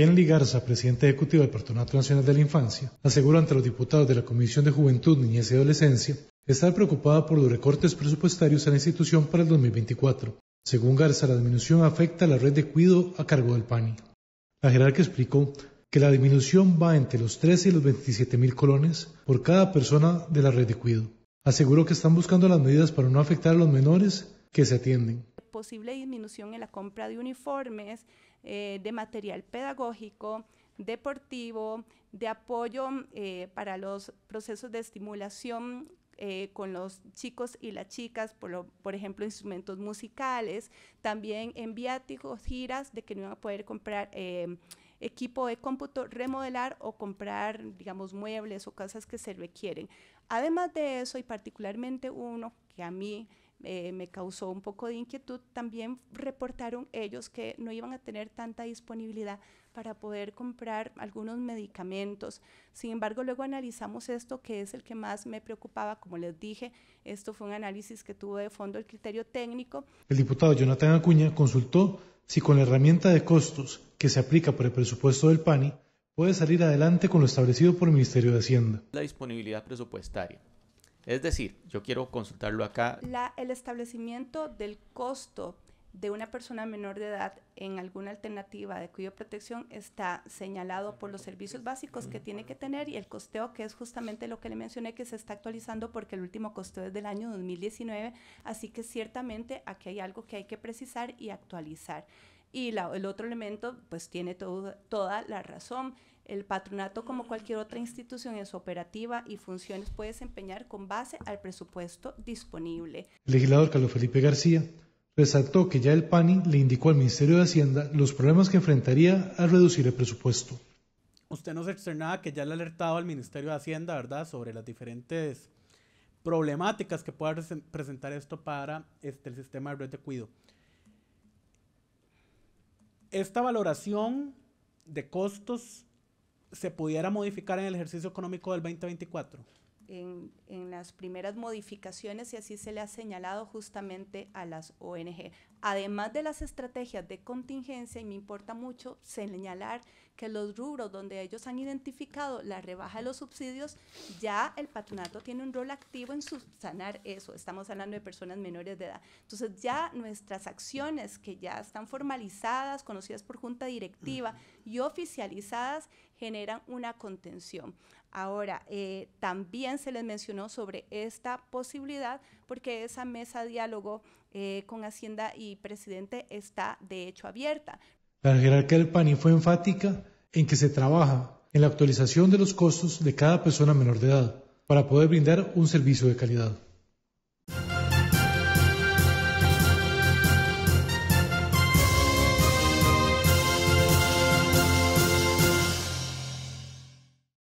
Kenley Garza, presidente ejecutivo del Patronato Nacional de la Infancia, aseguró ante los diputados de la Comisión de Juventud, Niñez y Adolescencia estar preocupada por los recortes presupuestarios a la institución para el 2024. Según Garza, la disminución afecta a la red de cuidado a cargo del PANI. La jerarquía explicó que la disminución va entre los 13 y los 27 mil colones por cada persona de la red de cuidado. Aseguró que están buscando las medidas para no afectar a los menores que se atienden posible disminución en la compra de uniformes, eh, de material pedagógico, deportivo, de apoyo eh, para los procesos de estimulación eh, con los chicos y las chicas, por, por, ejemplo, instrumentos musicales, también en viáticos, giras, de que no iban a poder comprar equipo de cómputo, remodelar o comprar, digamos, muebles o cosas que se requieren. Además de eso, y particularmente uno que a mí eh, me causó un poco de inquietud, también reportaron ellos que no iban a tener tanta disponibilidad para poder comprar algunos medicamentos. Sin embargo, luego analizamos esto, que es el que más me preocupaba, como les dije, esto fue un análisis que tuvo de fondo el criterio técnico. El diputado Jonathan Acuña consultó si con la herramienta de costos que se aplica por el presupuesto del PANI, puede salir adelante con lo establecido por el Ministerio de Hacienda. La disponibilidad presupuestaria. Es decir, yo quiero consultarlo acá. La, el establecimiento del costo de una persona menor de edad en alguna alternativa de cuidado protección está señalado por los servicios básicos que tiene que tener y el costeo que es justamente lo que le mencioné que se está actualizando porque el último costeo es del año 2019, así que ciertamente aquí hay algo que hay que precisar y actualizar. Y la, el otro elemento pues tiene todo, toda la razón el patronato, como cualquier otra institución es operativa y funciones, puede desempeñar con base al presupuesto disponible. El legislador Carlos Felipe García resaltó que ya el PANI le indicó al Ministerio de Hacienda los problemas que enfrentaría al reducir el presupuesto. Usted nos externaba que ya le ha alertado al Ministerio de Hacienda, ¿verdad?, sobre las diferentes problemáticas que pueda presentar esto para este, el sistema de red de cuido. Esta valoración de costos se pudiera modificar en el ejercicio económico del 2024? En, las primeras modificaciones y así se le ha señalado justamente a las ONG. Además de las estrategias de contingencia, y me importa mucho señalar que los rubros donde ellos han identificado la rebaja de los subsidios, ya el patronato tiene un rol activo en subsanar eso. Estamos hablando de personas menores de edad. Entonces ya nuestras acciones que ya están formalizadas, conocidas por junta directiva y oficializadas, generan una contención. Ahora, eh, también se les mencionó sobre esta posibilidad porque esa mesa de diálogo eh, con Hacienda y Presidente está de hecho abierta. La jerarquía del PANI fue enfática en que se trabaja en la actualización de los costos de cada persona menor de edad para poder brindar un servicio de calidad.